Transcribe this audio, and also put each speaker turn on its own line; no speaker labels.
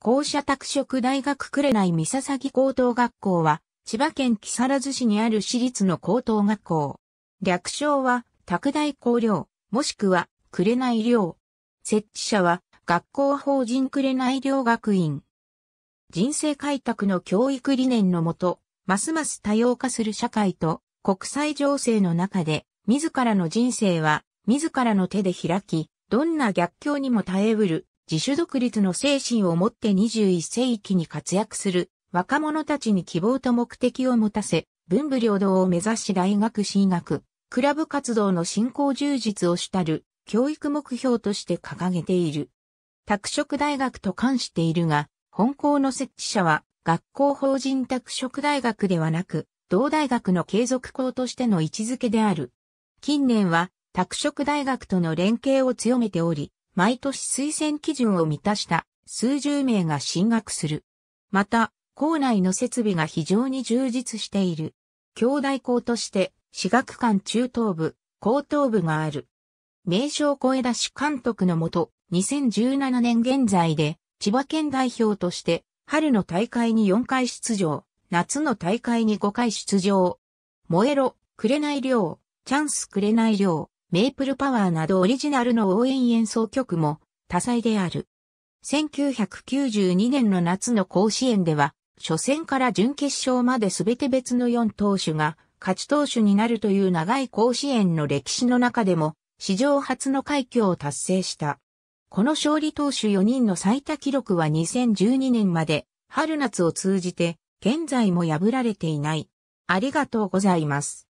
校舎拓殖大学くれない三笹高等学校は、千葉県木更津市にある私立の高等学校。略称は、拓大校寮、もしくは、くれない寮。設置者は、学校法人くれない寮学院。人生開拓の教育理念のもと、ますます多様化する社会と国際情勢の中で、自らの人生は、自らの手で開き、どんな逆境にも耐えうる自主独立の精神を持って21世紀に活躍する若者たちに希望と目的を持たせ、文武両道を目指し大学進学、クラブ活動の振興充実をしたる教育目標として掲げている。拓殖大学と関しているが、本校の設置者は学校法人拓殖大学ではなく、同大学の継続校としての位置づけである。近年は拓殖大学との連携を強めており、毎年推薦基準を満たした数十名が進学する。また、校内の設備が非常に充実している。兄弟校として、私学館中等部、高等部がある。名称声出し監督のもと、2017年現在で、千葉県代表として、春の大会に4回出場、夏の大会に5回出場。燃えろ、くれない量、チャンスくれない量、メイプルパワーなどオリジナルの応援演奏曲も多彩である。1992年の夏の甲子園では、初戦から準決勝まで全て別の4投手が勝ち投手になるという長い甲子園の歴史の中でも、史上初の快挙を達成した。この勝利投手4人の最多記録は2012年まで、春夏を通じて、現在も破られていない。あり
がとうございます。